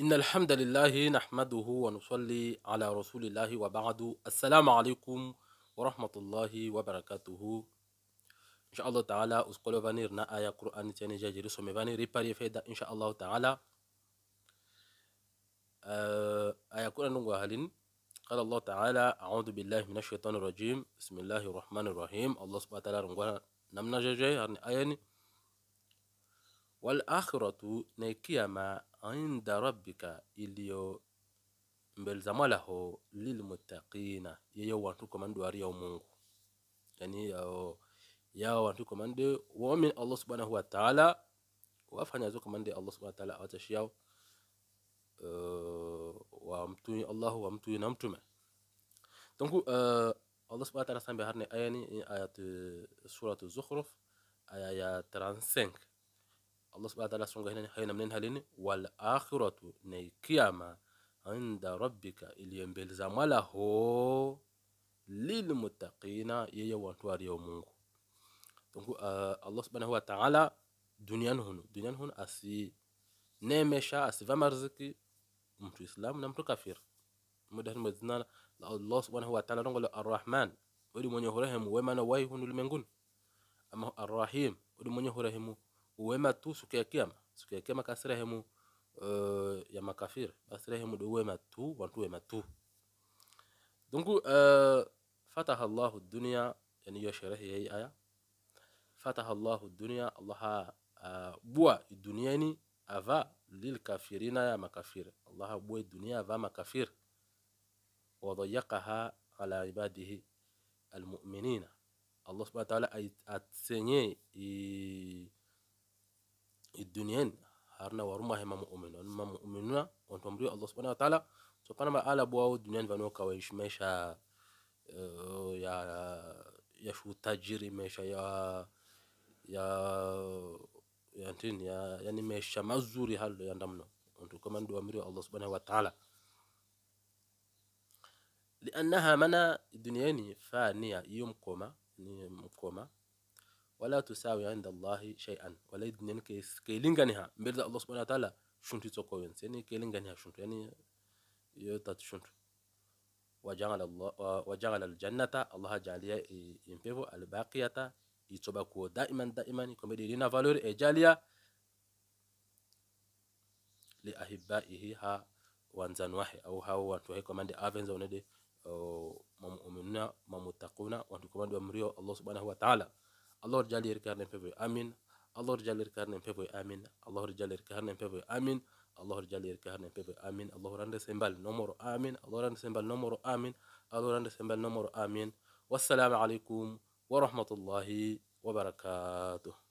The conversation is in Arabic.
إن الحمد لله نحمده ونصلي على رسول الله وبعد السلام عليكم ورحمة الله وبركاته إن شاء الله تعالى أسقل فاني آية قرآن تاني جاجري سومي فاني ريباري فيدا إن شاء الله تعالى آه، آية قرآن وهلين قال الله تعالى أعوذ بالله من الشيطان الرجيم بسم الله الرحمن الرحيم الله سبحانه وتعالى رنغوانا نمنا جاجي هرني آياني wal akhiratu kiama inda rabbika iliyo mbele za mwalaho lilmuttaqina yeyo wantu komande ari ya mungu yani yao yao wantu komande waamini allah subhanahu wa ta'ala wafanya zo komande allah subhanahu wa ta'ala atashiao yao uh, eh, wamtui allah mtu na mtume donc uh, allah subhanahu wa ta'ala sambe harne ayani ayat eh, suratu zukhruf aya ya 35 الله سبحانه وتعالى سونغ هنا هنا منين هلين والآخرة ني كياما عند ربك اللي يمبل زماله للمتقين يي وانتوار يوم دونك آه، الله سبحانه وتعالى دنيا هنا دنيا هنا اسي نيمشا اسي فمرزك مترو اسلام نمترو كافير مدهن مدنا الله سبحانه وتعالى نقول الرحمن ولي من يهرهم ومن ويهن المنغون أما الرحيم ولي من يهرهم wema tu siku ya kiyama. Siku ya kiyama kasirehemu uh, ya makafiri basirehemu do wema tu wantu wema tu dungu uh, fataha Allahu dunya yani yo sherehe hii aya fataha Allahu dunya Allah uh, bua duniani ava lil kafirina ya makafiri Allah bua dunia ava makafir wa dayaqaha ala ibadihi almu'minina Allah subhanahu wa ta'ala i الدنيان harna waruma hema mu'min ma mu'minuna watamri Allah subhanahu wa ta'ala subhana ma ala bwa duniani vanoka waishi maisha uh, ya ya utajiri maisha ya ya ya ntini ya yani maisha mazuri halo ya ndamno ntu kama ndo amri Allah subhanahu wa ta'ala لأنها منا دنياني فانية يوم كوما يوم كوما ولا تساوي عند الله شيئا ولا يدنين كيس كيلينغانها مبرد الله سبحانه وتعالى شنتو تقوين سيني كيلينغانها شنتو يعني يوتات شنتو وجعل الله وجعل الجنة الله جعلها ينفيفو الباقية يتبقوا دائما دائما يكون لنا فالور إجالية لأحبائه ها wanzani wahe au hao wantu wahe komande avenza unede uh, mamuminuna mamutakuna wantu komande wamrio Allah subhanahu wa ta'ala الله رجال يركارن بيبوي آمين الله رجال يركارن بيبوي آمين الله رجال يركارن بيبوي آمين الله رجال يركارن بيبوي آمين الله رند سيمبال نمر آمين الله رند سيمبال نمر آمين الله رند سيمبال نمر آمين والسلام عليكم ورحمة الله وبركاته